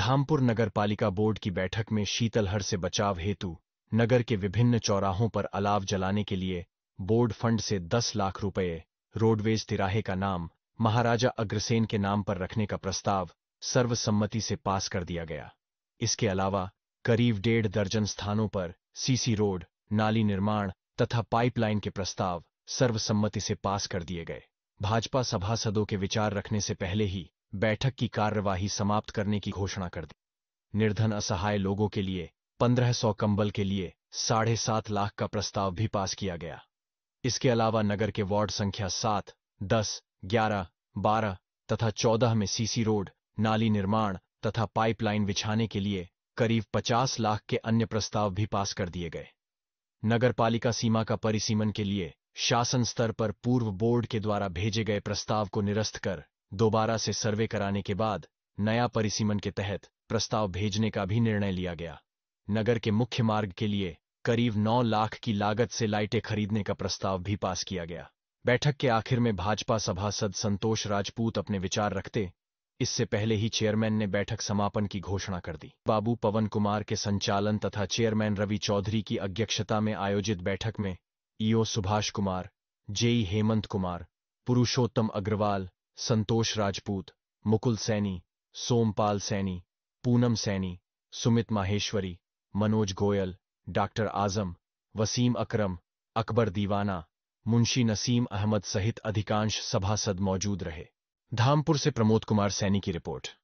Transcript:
धामपुर नगर पालिका बोर्ड की बैठक में शीतलहर से बचाव हेतु नगर के विभिन्न चौराहों पर अलाव जलाने के लिए बोर्ड फंड से 10 लाख रुपए रोडवेज तिराहे का नाम महाराजा अग्रसेन के नाम पर रखने का प्रस्ताव सर्वसम्मति से पास कर दिया गया इसके अलावा करीब डेढ़ दर्जन स्थानों पर सीसी रोड नाली निर्माण तथा पाइपलाइन के प्रस्ताव सर्वसम्मति से पास कर दिए गए भाजपा सभासदों के विचार रखने से पहले ही बैठक की कार्यवाही समाप्त करने की घोषणा कर दी निर्धन असहाय लोगों के लिए पंद्रह सौ कंबल के लिए साढ़े सात लाख का प्रस्ताव भी पास किया गया इसके अलावा नगर के वार्ड संख्या सात दस ग्यारह बारह तथा चौदह में सीसी रोड नाली निर्माण तथा पाइपलाइन बिछाने के लिए करीब पचास लाख के अन्य प्रस्ताव भी पास कर दिए गए नगरपालिका सीमा का परिसीमन के लिए शासन स्तर पर पूर्व बोर्ड के द्वारा भेजे गए प्रस्ताव को निरस्त कर दोबारा से सर्वे कराने के बाद नया परिसीमन के तहत प्रस्ताव भेजने का भी निर्णय लिया गया नगर के मुख्य मार्ग के लिए करीब 9 लाख की लागत से लाइटें खरीदने का प्रस्ताव भी पास किया गया बैठक के आखिर में भाजपा सभासद संतोष राजपूत अपने विचार रखते इससे पहले ही चेयरमैन ने बैठक समापन की घोषणा कर दी बाबू पवन कुमार के संचालन तथा चेयरमैन रवि चौधरी की अध्यक्षता में आयोजित बैठक में EO Subhash Kumar JE Hemant Kumar Purushottam Agrawal Santosh Rajput Mukul Saini Sompal Saini Poonam Saini Sumit Maheshwari Manoj Goyal doctor Azam Wasim Akram Akbar Deewana Munshi Naseem Ahmad सहित अधिकांश सभासद मौजूद रहे धामपुर से प्रमोद कुमार सैनी की रिपोर्ट